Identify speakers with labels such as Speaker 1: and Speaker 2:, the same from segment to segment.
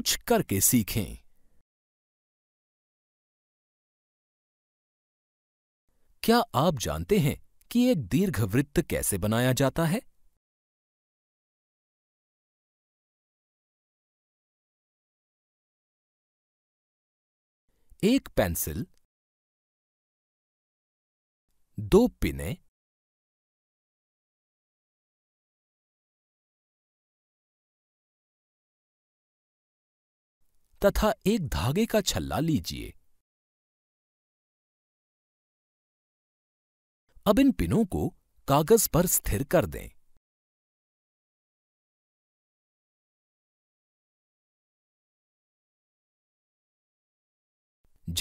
Speaker 1: कुछ करके सीखें क्या आप जानते हैं कि एक दीर्घवृत्त कैसे बनाया जाता है एक पेंसिल दो पिने तथा एक धागे का छल्ला लीजिए अब इन पिनों को कागज पर स्थिर कर दें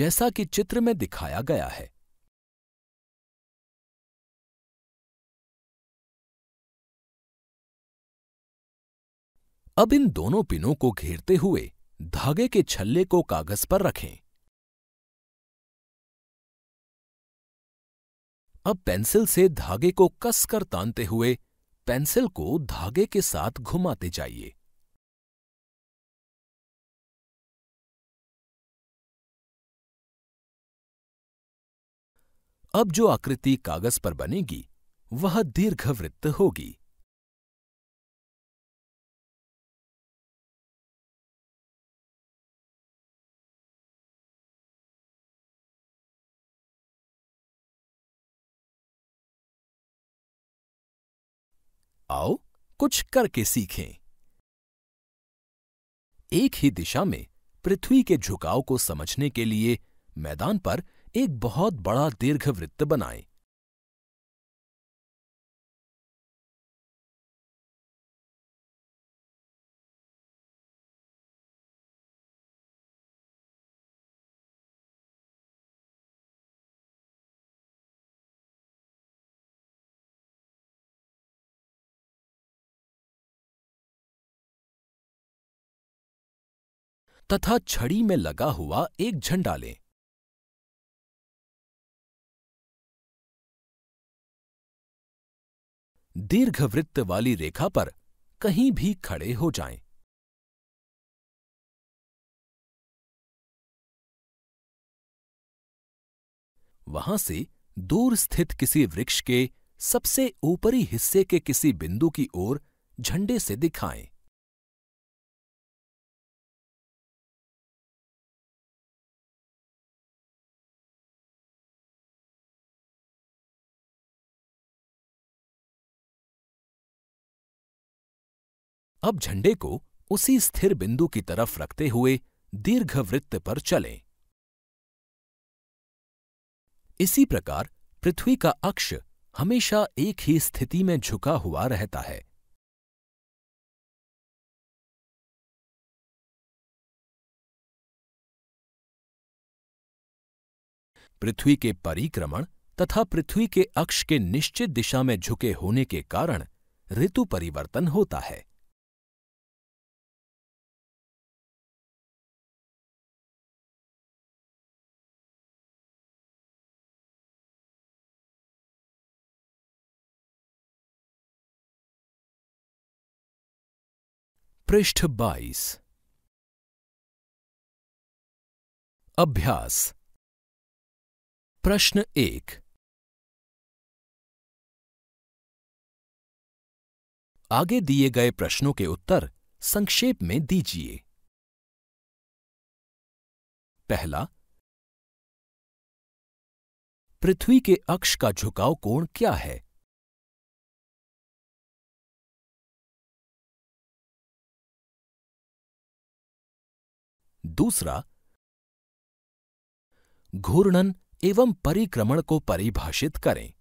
Speaker 1: जैसा कि चित्र में दिखाया गया है अब इन दोनों पिनों को घेरते हुए धागे के छल्ले को कागज पर रखें अब पेंसिल से धागे को कसकर तानते हुए पेंसिल को धागे के साथ घुमाते जाइए अब जो आकृति कागज पर बनेगी वह दीर्घवृत्त होगी आओ कुछ करके सीखें एक ही दिशा में पृथ्वी के झुकाव को समझने के लिए मैदान पर एक बहुत बड़ा दीर्घवृत्त बनाएं तथा छड़ी में लगा हुआ एक झंडा लें दीर्घवृत्त वाली रेखा पर कहीं भी खड़े हो जाएं। वहां से दूर स्थित किसी वृक्ष के सबसे ऊपरी हिस्से के किसी बिंदु की ओर झंडे से दिखाएं। अब झंडे को उसी स्थिर बिंदु की तरफ रखते हुए दीर्घवृत्त पर चलें इसी प्रकार पृथ्वी का अक्ष हमेशा एक ही स्थिति में झुका हुआ रहता है पृथ्वी के परिक्रमण तथा पृथ्वी के अक्ष के निश्चित दिशा में झुके होने के कारण ऋतु परिवर्तन होता है पृष्ठ बाईस अभ्यास प्रश्न एक आगे दिए गए प्रश्नों के उत्तर संक्षेप में दीजिए पहला पृथ्वी के अक्ष का झुकाव कोण क्या है दूसरा घूर्णन एवं परिक्रमण को परिभाषित करें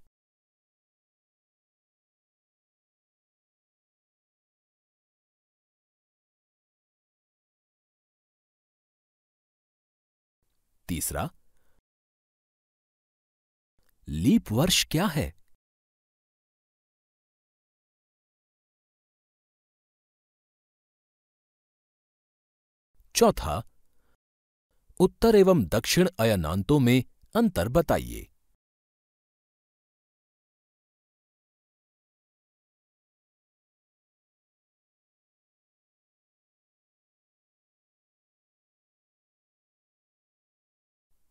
Speaker 1: तीसरा लीप वर्ष क्या है चौथा उत्तर एवं दक्षिण अयनांतों में अंतर बताइए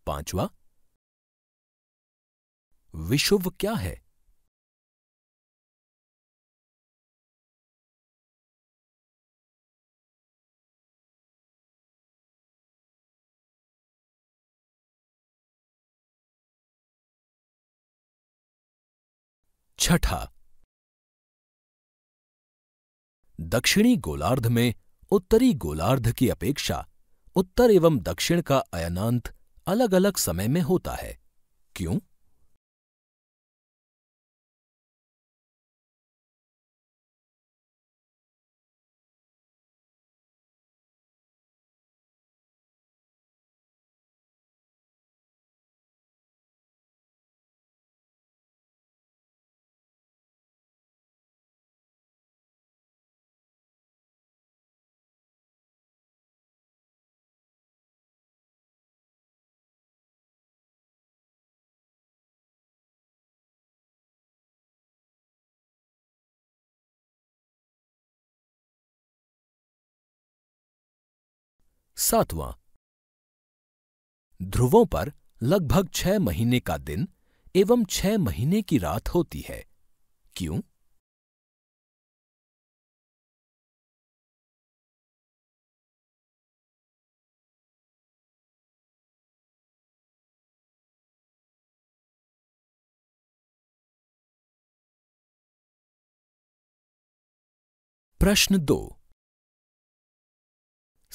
Speaker 1: पांचवा विशुभ क्या है छठा दक्षिणी गोलार्ध में उत्तरी गोलार्ध की अपेक्षा उत्तर एवं दक्षिण का अयनांत अलग अलग समय में होता है क्यों सातवां ध्रुवों पर लगभग छह महीने का दिन एवं छह महीने की रात होती है क्यों प्रश्न दो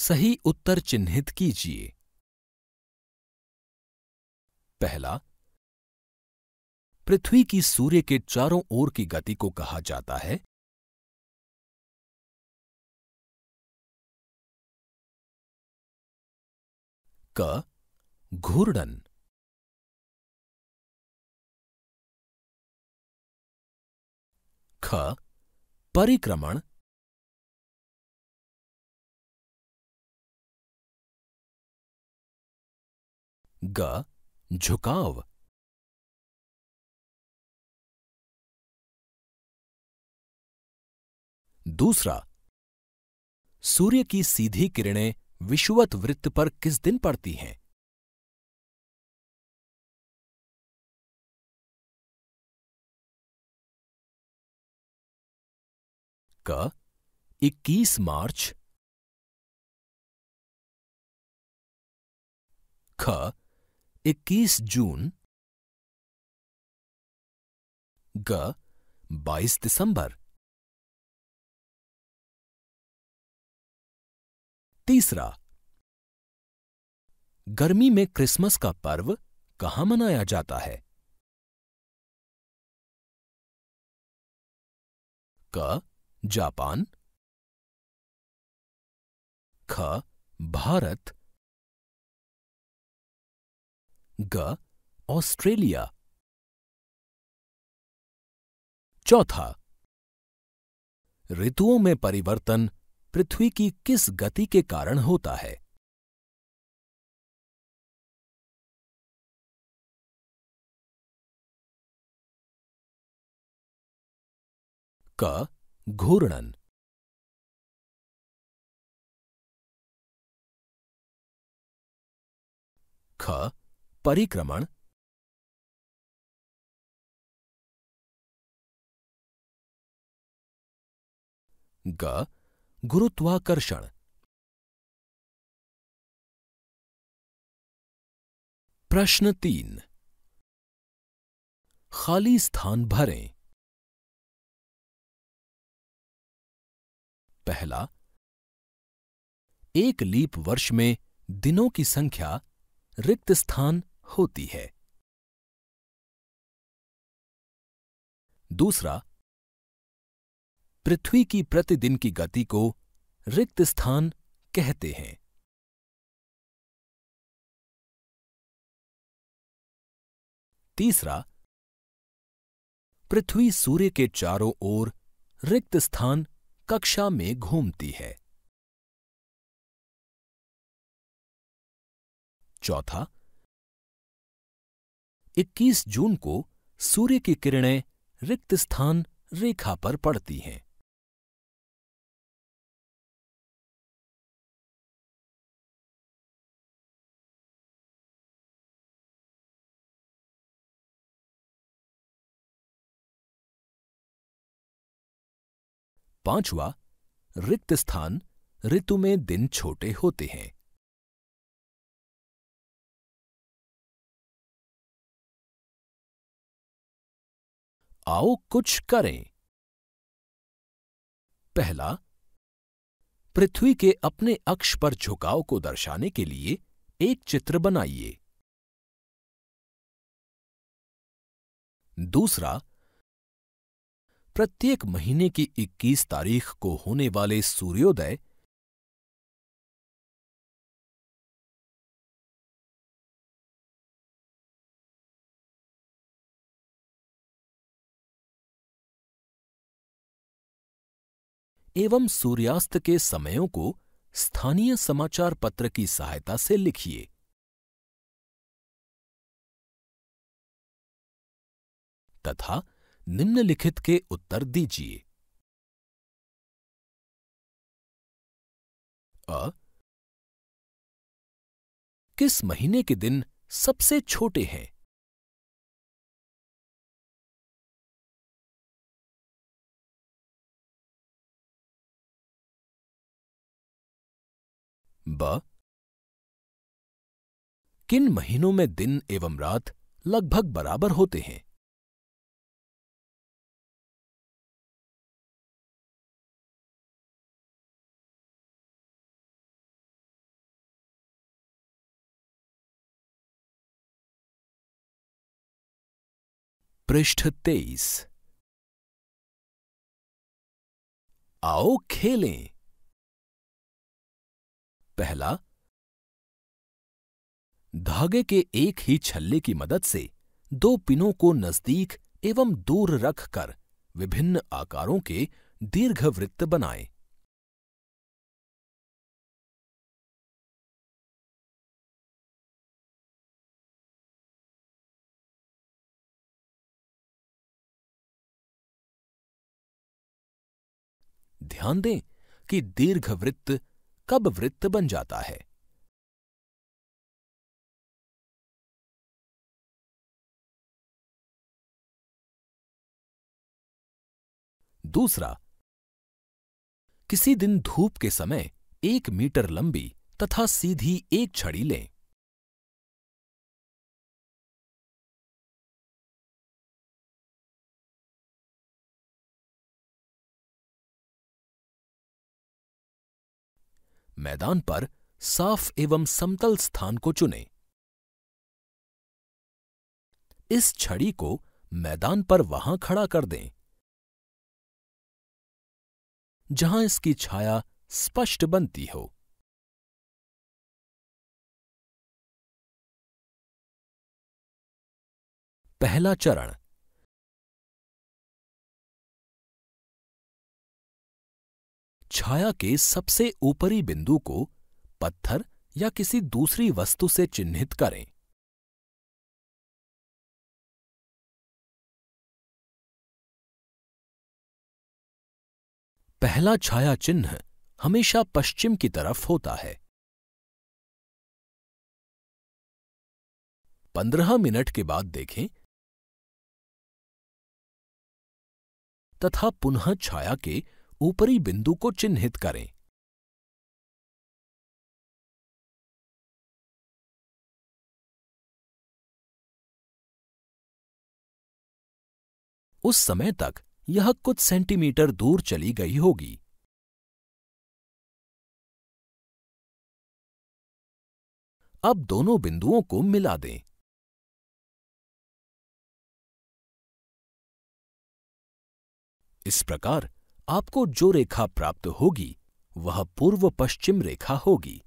Speaker 1: सही उत्तर चिन्हित कीजिए पहला पृथ्वी की सूर्य के चारों ओर की गति को कहा जाता है क घूर्णन ख परिक्रमण ग झुकाव दूसरा सूर्य की सीधी किरणें विषुवत वृत्त पर किस दिन पड़ती हैं क 21 मार्च ख इक्कीस जून ग बाईस दिसंबर तीसरा गर्मी में क्रिसमस का पर्व कहाँ मनाया जाता है क जापान ख भारत ग ऑस्ट्रेलिया चौथा ऋतुओं में परिवर्तन पृथ्वी की किस गति के कारण होता है क घूर्णन ख परिक्रमण ग गुरुत्वाकर्षण प्रश्न तीन खाली स्थान भरें पहला एक लीप वर्ष में दिनों की संख्या रिक्त स्थान होती है दूसरा पृथ्वी की प्रतिदिन की गति को रिक्त स्थान कहते हैं तीसरा पृथ्वी सूर्य के चारों ओर रिक्त स्थान कक्षा में घूमती है चौथा 21 जून को सूर्य की किरणें रिक्त स्थान रेखा पर पड़ती हैं पांचवा रिक्त स्थान ऋतु में दिन छोटे होते हैं आओ कुछ करें पहला पृथ्वी के अपने अक्ष पर झुकाव को दर्शाने के लिए एक चित्र बनाइए दूसरा प्रत्येक महीने की 21 तारीख को होने वाले सूर्योदय एवं सूर्यास्त के समयों को स्थानीय समाचार पत्र की सहायता से लिखिए तथा निम्नलिखित के उत्तर दीजिए अ किस महीने के दिन सबसे छोटे हैं ब किन महीनों में दिन एवं रात लगभग बराबर होते हैं पृष्ठ तेईस आओ खेलें पहला धागे के एक ही छल्ले की मदद से दो पिनों को नजदीक एवं दूर रखकर विभिन्न आकारों के दीर्घवृत्त बनाएं। ध्यान दें कि दीर्घवृत्त कब वृत्त बन जाता है दूसरा किसी दिन धूप के समय एक मीटर लंबी तथा सीधी एक छड़ी लें मैदान पर साफ एवं समतल स्थान को चुने इस छड़ी को मैदान पर वहां खड़ा कर दें जहां इसकी छाया स्पष्ट बनती हो पहला चरण छाया के सबसे ऊपरी बिंदु को पत्थर या किसी दूसरी वस्तु से चिन्हित करें पहला छाया चिन्ह हमेशा पश्चिम की तरफ होता है पंद्रह मिनट के बाद देखें तथा पुनः छाया के ऊपरी बिंदु को चिन्हित करें उस समय तक यह कुछ सेंटीमीटर दूर चली गई होगी अब दोनों बिंदुओं को मिला दें इस प्रकार आपको जो रेखा प्राप्त होगी वह पूर्व पश्चिम रेखा होगी